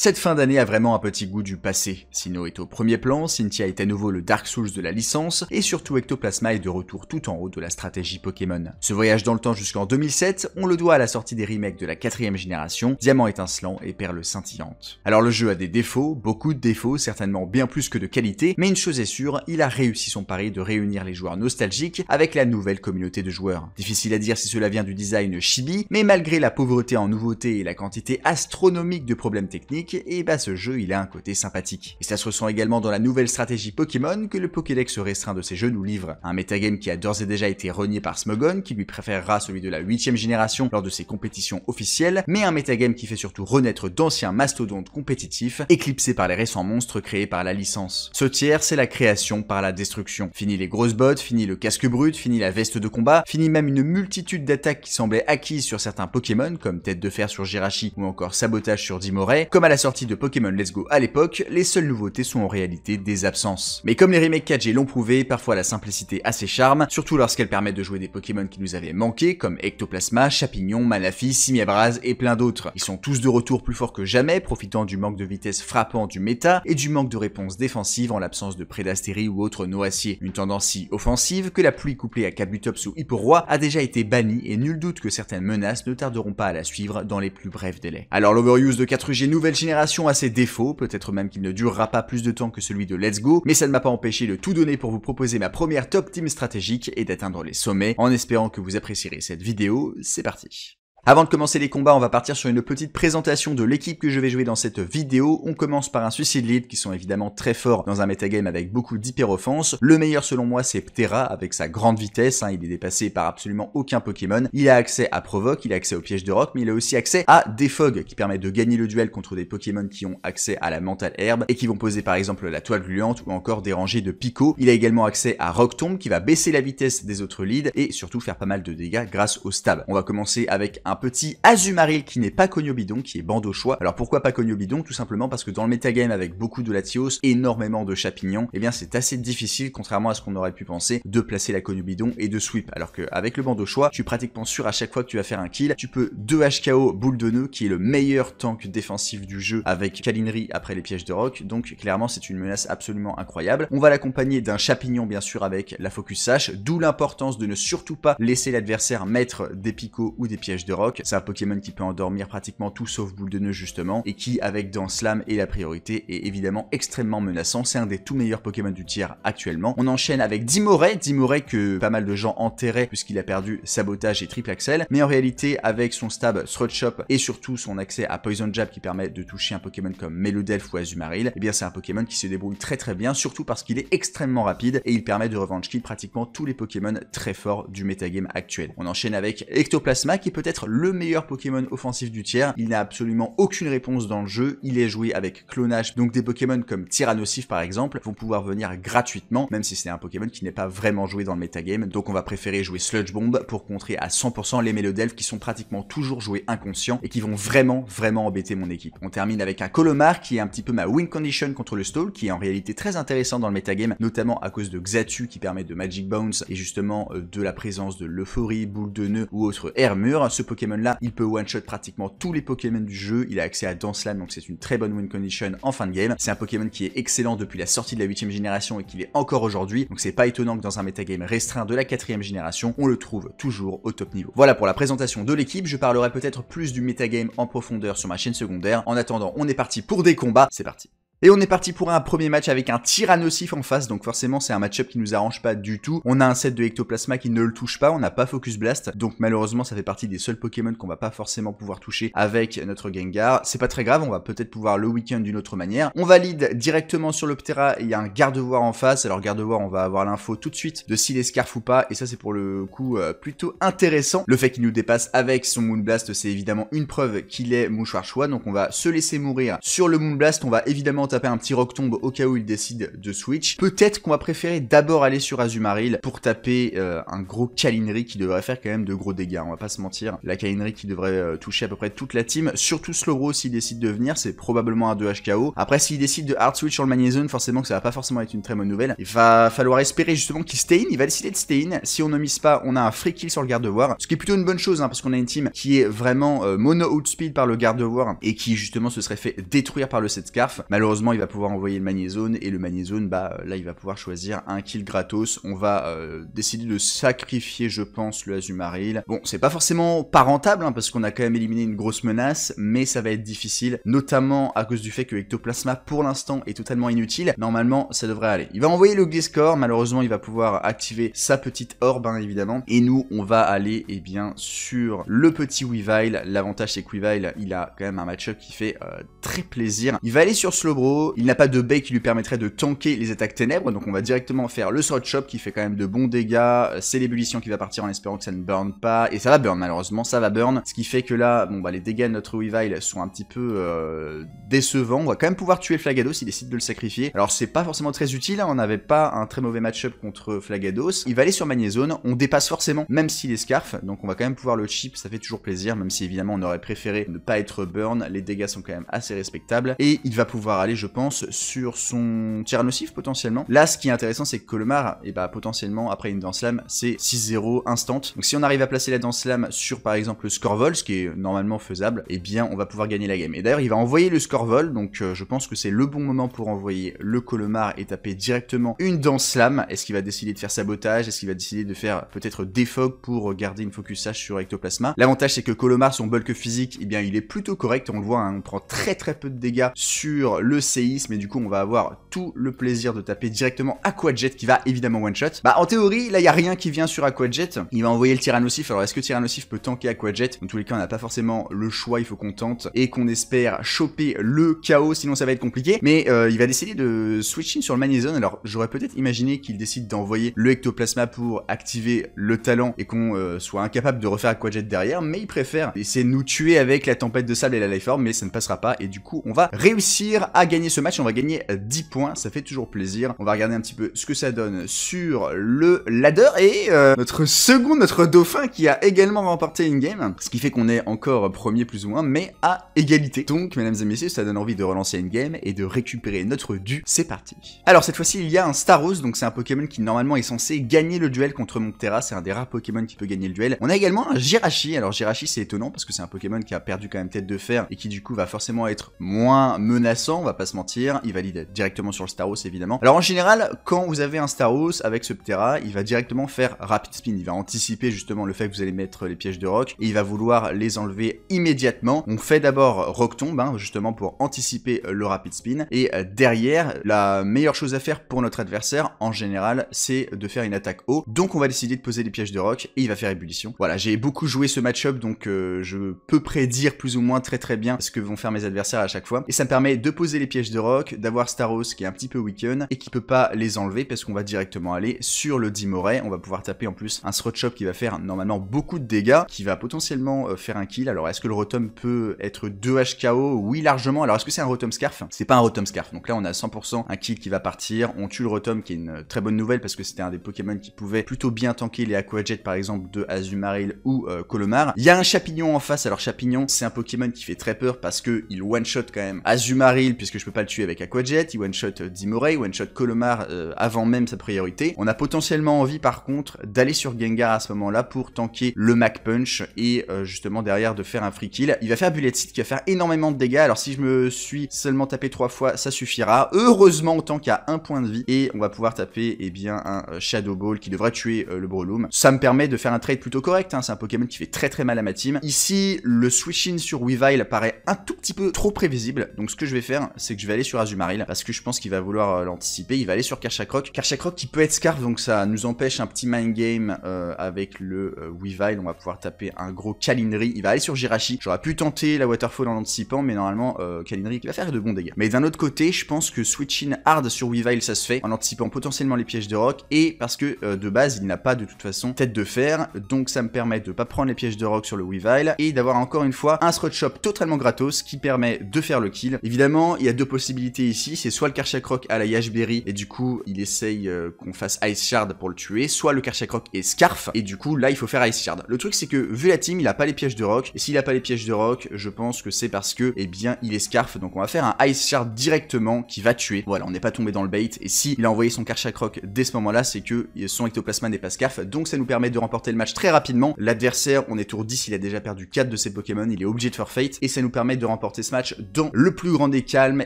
Cette fin d'année a vraiment un petit goût du passé. Sino est au premier plan, Cynthia est à nouveau le Dark Souls de la licence, et surtout Ectoplasma est de retour tout en haut de la stratégie Pokémon. Ce voyage dans le temps jusqu'en 2007, on le doit à la sortie des remakes de la quatrième génération, Diamant étincelant et Perle scintillante. Alors le jeu a des défauts, beaucoup de défauts, certainement bien plus que de qualité, mais une chose est sûre, il a réussi son pari de réunir les joueurs nostalgiques avec la nouvelle communauté de joueurs. Difficile à dire si cela vient du design chibi, mais malgré la pauvreté en nouveauté et la quantité astronomique de problèmes techniques, et bah ce jeu il a un côté sympathique. Et ça se ressent également dans la nouvelle stratégie Pokémon que le Pokédex restreint de ses jeux nous livre. Un metagame qui a d'ores et déjà été renié par Smogon, qui lui préférera celui de la 8ème génération lors de ses compétitions officielles, mais un metagame qui fait surtout renaître d'anciens mastodontes compétitifs, éclipsés par les récents monstres créés par la licence. Ce tiers, c'est la création par la destruction. Fini les grosses bottes, fini le casque brut, fini la veste de combat, fini même une multitude d'attaques qui semblaient acquises sur certains Pokémon, comme Tête de Fer sur Jirachi ou encore Sabotage sur Dimoray, comme à la sortie de Pokémon Let's Go à l'époque, les seules nouveautés sont en réalité des absences. Mais comme les remakes 4G l'ont prouvé, parfois la simplicité a ses charmes, surtout lorsqu'elle permet de jouer des Pokémon qui nous avaient manqué, comme Ectoplasma, Chapignon, Malafi, Simiabras et plein d'autres. Ils sont tous de retour plus forts que jamais, profitant du manque de vitesse frappant du méta et du manque de réponse défensive en l'absence de Prédastérie ou autres Noacier. Une tendance si offensive que la pluie couplée à Kabutops ou Hipporoi a déjà été bannie et nul doute que certaines menaces ne tarderont pas à la suivre dans les plus brefs délais. Alors l'overuse de 4G nouvelle génération génération ses défauts, peut-être même qu'il ne durera pas plus de temps que celui de Let's Go, mais ça ne m'a pas empêché de tout donner pour vous proposer ma première top team stratégique et d'atteindre les sommets en espérant que vous apprécierez cette vidéo. C'est parti avant de commencer les combats, on va partir sur une petite présentation de l'équipe que je vais jouer dans cette vidéo. On commence par un Suicide Lead qui sont évidemment très forts dans un metagame avec beaucoup d'hyper-offense. Le meilleur selon moi c'est Ptera avec sa grande vitesse, hein. il est dépassé par absolument aucun Pokémon. Il a accès à Provoque, il a accès au piège de rock, mais il a aussi accès à Defog qui permet de gagner le duel contre des Pokémon qui ont accès à la mentale herbe et qui vont poser par exemple la toile gluante ou encore des rangées de Pico. Il a également accès à Rock Tomb qui va baisser la vitesse des autres leads et surtout faire pas mal de dégâts grâce au stab. On va commencer avec un petit Azumarill qui n'est pas Cogno bidon, qui est bandeau choix. Alors pourquoi pas Cogno bidon Tout simplement parce que dans le metagame avec beaucoup de Latios, énormément de chapignons, et eh bien c'est assez difficile, contrairement à ce qu'on aurait pu penser, de placer la Cogno bidon et de sweep. Alors qu'avec le bandeau choix, tu es pratiquement sûr à chaque fois que tu vas faire un kill, tu peux 2 HKO boule de nœud qui est le meilleur tank défensif du jeu avec Kalinri après les pièges de rock. Donc clairement c'est une menace absolument incroyable. On va l'accompagner d'un chapignon bien sûr avec la focus H, d'où l'importance de ne surtout pas laisser l'adversaire mettre des picots ou des pièges de rock c'est un Pokémon qui peut endormir pratiquement tout sauf boule de noeud justement, et qui avec dans Slam et la priorité est évidemment extrêmement menaçant. C'est un des tout meilleurs Pokémon du tiers actuellement. On enchaîne avec Dimoré. Dimoré que pas mal de gens enterraient puisqu'il a perdu Sabotage et Triple Axel, mais en réalité avec son stab Throat Shop et surtout son accès à Poison Jab qui permet de toucher un Pokémon comme Melodelf ou Azumarill, eh bien c'est un Pokémon qui se débrouille très très bien, surtout parce qu'il est extrêmement rapide et il permet de revenge kill pratiquement tous les Pokémon très forts du metagame actuel. On enchaîne avec Ectoplasma qui peut être le meilleur Pokémon offensif du tiers. Il n'a absolument aucune réponse dans le jeu, il est joué avec clonage, donc des Pokémon comme Tyrannosif par exemple vont pouvoir venir gratuitement, même si c'est un Pokémon qui n'est pas vraiment joué dans le metagame, donc on va préférer jouer Sludge Bomb pour contrer à 100% les Mélodelphes qui sont pratiquement toujours joués inconscients et qui vont vraiment vraiment embêter mon équipe. On termine avec un Colomar qui est un petit peu ma win condition contre le Stall, qui est en réalité très intéressant dans le metagame, notamment à cause de Xatu qui permet de Magic Bounce et justement euh, de la présence de l'euphorie, boule de nœud ou autre Air Ce Pokémon là, il peut one-shot pratiquement tous les Pokémon du jeu, il a accès à Danslam, donc c'est une très bonne win condition en fin de game. C'est un Pokémon qui est excellent depuis la sortie de la 8ème génération et qu'il est encore aujourd'hui, donc c'est pas étonnant que dans un metagame restreint de la 4ème génération, on le trouve toujours au top niveau. Voilà pour la présentation de l'équipe, je parlerai peut-être plus du metagame en profondeur sur ma chaîne secondaire. En attendant, on est parti pour des combats, c'est parti et on est parti pour un premier match avec un Tyrannosif en face, donc forcément c'est un match-up qui nous arrange pas du tout. On a un set de Ectoplasma qui ne le touche pas, on n'a pas Focus Blast, donc malheureusement ça fait partie des seuls Pokémon qu'on va pas forcément pouvoir toucher avec notre Gengar. C'est pas très grave, on va peut-être pouvoir le week-end d'une autre manière. On valide directement sur le il y a un Gardevoir en face, alors Gardevoir on va avoir l'info tout de suite de s'il scarf ou pas, et ça c'est pour le coup euh, plutôt intéressant. Le fait qu'il nous dépasse avec son Moonblast c'est évidemment une preuve qu'il est Mouchoir Choix, donc on va se laisser mourir sur le Moonblast, on va évidemment taper un petit rock tombe au cas où il décide de switch. Peut-être qu'on va préférer d'abord aller sur azumaril pour taper euh, un gros Kalinri qui devrait faire quand même de gros dégâts, on va pas se mentir. La Kalinri qui devrait euh, toucher à peu près toute la team, surtout Slowbro s'il décide de venir, c'est probablement un 2 HKO. Après s'il décide de hard switch sur le Magnezone, forcément que ça va pas forcément être une très bonne nouvelle. Il va falloir espérer justement qu'il stay in, il va décider de stay in. Si on ne mise pas, on a un free kill sur le garde-voir, ce qui est plutôt une bonne chose hein, parce qu'on a une team qui est vraiment euh, mono outspeed par le garde-voir et qui justement se serait fait détruire par le set scarf. Malheureusement malheureusement, il va pouvoir envoyer le magnézone, et le magnézone, bah, là, il va pouvoir choisir un kill gratos. On va euh, décider de sacrifier, je pense, le Azumaril. Bon, c'est pas forcément pas rentable, hein, parce qu'on a quand même éliminé une grosse menace, mais ça va être difficile, notamment à cause du fait que l'Ectoplasma, pour l'instant, est totalement inutile. Normalement, ça devrait aller. Il va envoyer le Gliscor, malheureusement, il va pouvoir activer sa petite orbe, hein, évidemment, et nous, on va aller, eh bien, sur le petit Weavile. L'avantage, c'est que Weavile, il a quand même un match-up qui fait euh, très plaisir. Il va aller sur Slowbro, il n'a pas de baie qui lui permettrait de tanker les attaques ténèbres, donc on va directement faire le Sword shop qui fait quand même de bons dégâts, euh, c'est l'ébullition qui va partir en espérant que ça ne burn pas, et ça va burn malheureusement, ça va burn, ce qui fait que là, bon bah les dégâts de notre Weavile sont un petit peu euh, décevants, on va quand même pouvoir tuer Flagados, il décide de le sacrifier, alors c'est pas forcément très utile, hein, on n'avait pas un très mauvais match-up contre Flagados, il va aller sur Magnézone, on dépasse forcément, même s'il est Scarf, donc on va quand même pouvoir le chip, ça fait toujours plaisir, même si évidemment on aurait préféré ne pas être burn, les dégâts sont quand même assez respectables, et il va pouvoir aller je pense, sur son tir nocif potentiellement. Là, ce qui est intéressant, c'est que Colomar, et eh bah potentiellement, après une danse slam, c'est 6-0 instant. Donc si on arrive à placer la danse slam sur par exemple le score vol, ce qui est normalement faisable, et eh bien on va pouvoir gagner la game. Et d'ailleurs, il va envoyer le score vol, donc euh, je pense que c'est le bon moment pour envoyer le Colomar et taper directement une danse slam. Est-ce qu'il va décider de faire sabotage Est-ce qu'il va décider de faire peut-être défog pour garder une focus sage sur Ectoplasma L'avantage, c'est que Colomar, son bulk physique, et eh bien il est plutôt correct, on le voit, hein, on prend très très peu de dégâts sur le séisme et du coup on va avoir tout le plaisir de taper directement Aquajet qui va évidemment one shot. Bah en théorie là il y a rien qui vient sur Aquajet, il va envoyer le Tyrannosif. Alors est-ce que Tyrannosif peut tanker Aquajet Dans tous les cas on n'a pas forcément le choix, il faut qu'on tente et qu'on espère choper le chaos sinon ça va être compliqué. Mais euh, il va décider de switching sur le Magnézone. Alors j'aurais peut-être imaginé qu'il décide d'envoyer le Ectoplasma pour activer le talent et qu'on euh, soit incapable de refaire Aquajet derrière, mais il préfère essayer de nous tuer avec la tempête de sable et la lifeform, mais ça ne passera pas et du coup on va réussir à gagner gagner ce match, on va gagner 10 euh, points, ça fait toujours plaisir. On va regarder un petit peu ce que ça donne sur le ladder et euh, notre second, notre dauphin qui a également remporté une game, ce qui fait qu'on est encore premier plus ou moins, mais à égalité. Donc, mesdames et messieurs, ça donne envie de relancer une game et de récupérer notre dû. C'est parti. Alors, cette fois-ci, il y a un Staros, donc c'est un Pokémon qui normalement est censé gagner le duel contre Montera, c'est un des rares Pokémon qui peut gagner le duel. On a également un Jirachi, alors Jirachi c'est étonnant parce que c'est un Pokémon qui a perdu quand même tête de fer et qui du coup va forcément être moins menaçant, va pas se mentir, il valide directement sur le Staros évidemment. Alors en général, quand vous avez un Staros avec ce Ptera, il va directement faire Rapid Spin, il va anticiper justement le fait que vous allez mettre les pièges de rock, et il va vouloir les enlever immédiatement. On fait d'abord Rock Tombe, hein, justement pour anticiper le Rapid Spin, et euh, derrière, la meilleure chose à faire pour notre adversaire, en général, c'est de faire une attaque haut, donc on va décider de poser les pièges de rock, et il va faire ébullition. Voilà, j'ai beaucoup joué ce match-up, donc euh, je peux prédire plus ou moins très très bien ce que vont faire mes adversaires à chaque fois, et ça me permet de poser les pièges de rock, d'avoir Staros qui est un petit peu weaken et qui peut pas les enlever parce qu'on va directement aller sur le Dimoray. On va pouvoir taper en plus un Srotchop qui va faire normalement beaucoup de dégâts, qui va potentiellement euh, faire un kill. Alors est-ce que le Rotom peut être 2 HKO Oui, largement. Alors est-ce que c'est un Rotom Scarf C'est pas un Rotom Scarf. Donc là, on a 100% un kill qui va partir. On tue le Rotom qui est une euh, très bonne nouvelle parce que c'était un des Pokémon qui pouvait plutôt bien tanker les Aqua Jet par exemple de Azumarill ou euh, Colomar. Il y a un Chapignon en face. Alors Chapignon, c'est un Pokémon qui fait très peur parce que il one shot quand même Azumaril puisque je peux pas le tuer avec Aquajet, il one-shot euh, il one-shot Colomar euh, avant même sa priorité. On a potentiellement envie par contre d'aller sur Gengar à ce moment-là pour tanker le Mac Punch et euh, justement derrière de faire un free kill. Il va faire Bullet Seed qui va faire énormément de dégâts, alors si je me suis seulement tapé trois fois, ça suffira. Heureusement, on tank à un point de vie et on va pouvoir taper et eh bien un Shadow Ball qui devrait tuer le Breloom. Ça me permet de faire un trade plutôt correct, hein. c'est un Pokémon qui fait très très mal à ma team. Ici, le switch-in sur Weavile paraît un tout petit peu trop prévisible, donc ce que je vais faire, c'est c'est que je vais aller sur Azumarill parce que je pense qu'il va vouloir euh, l'anticiper. Il va aller sur Karchakroc. Karchakroc qui peut être Scarf, donc ça nous empêche un petit mind game euh, avec le euh, Weavile. On va pouvoir taper un gros Kalinri. Il va aller sur Jirachi. J'aurais pu tenter la Waterfall en anticipant, mais normalement, euh, Kalinri qui va faire de bons dégâts. Mais d'un autre côté, je pense que switching hard sur Weavile, ça se fait en anticipant potentiellement les pièges de rock et parce que de base, il n'a pas de toute façon tête de fer. Donc ça me permet de pas prendre les pièges de rock sur le Weavile et d'avoir encore une fois un Shop totalement gratos qui permet de faire le kill. Évidemment, il y a deux possibilités ici, c'est soit le Karchakrok à la Yashberry, et du coup, il essaye euh, qu'on fasse Ice Shard pour le tuer, soit le Karchakrok est Scarf, et du coup, là, il faut faire Ice Shard. Le truc, c'est que, vu la team, il a pas les pièges de rock, et s'il a pas les pièges de rock, je pense que c'est parce que, eh bien, il est Scarf, donc on va faire un Ice Shard directement qui va tuer. Voilà, on n'est pas tombé dans le bait, et si a envoyé son Karchakrok dès ce moment-là, c'est que son ectoplasma n'est pas Scarf, donc ça nous permet de remporter le match très rapidement. L'adversaire, on est tour 10, il a déjà perdu 4 de ses Pokémon, il est obligé de faire fate, et ça nous permet de remporter ce match dans le plus grand des calmes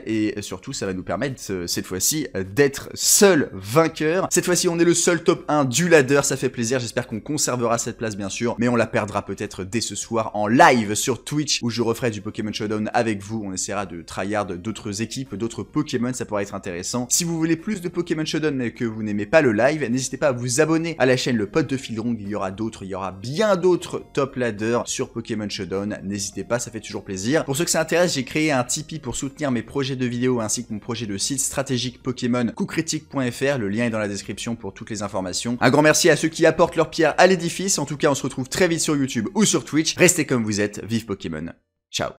et surtout ça va nous permettre euh, cette fois-ci d'être seul vainqueur. Cette fois-ci on est le seul top 1 du ladder, ça fait plaisir, j'espère qu'on conservera cette place bien sûr, mais on la perdra peut-être dès ce soir en live sur Twitch où je referai du Pokémon Showdown avec vous, on essaiera de tryhard d'autres équipes, d'autres Pokémon, ça pourrait être intéressant. Si vous voulez plus de Pokémon Showdown mais que vous n'aimez pas le live, n'hésitez pas à vous abonner à la chaîne Le Pote de Fildrong il y aura d'autres, il y aura bien d'autres top ladder sur Pokémon Showdown, n'hésitez pas, ça fait toujours plaisir. Pour ceux que ça intéresse, j'ai créé un Tipeee pour soutenir mes projets de vidéo ainsi que mon projet de site stratégique Pokémon le lien est dans la description pour toutes les informations. Un grand merci à ceux qui apportent leur pierre à l'édifice, en tout cas on se retrouve très vite sur YouTube ou sur Twitch, restez comme vous êtes, vive Pokémon, ciao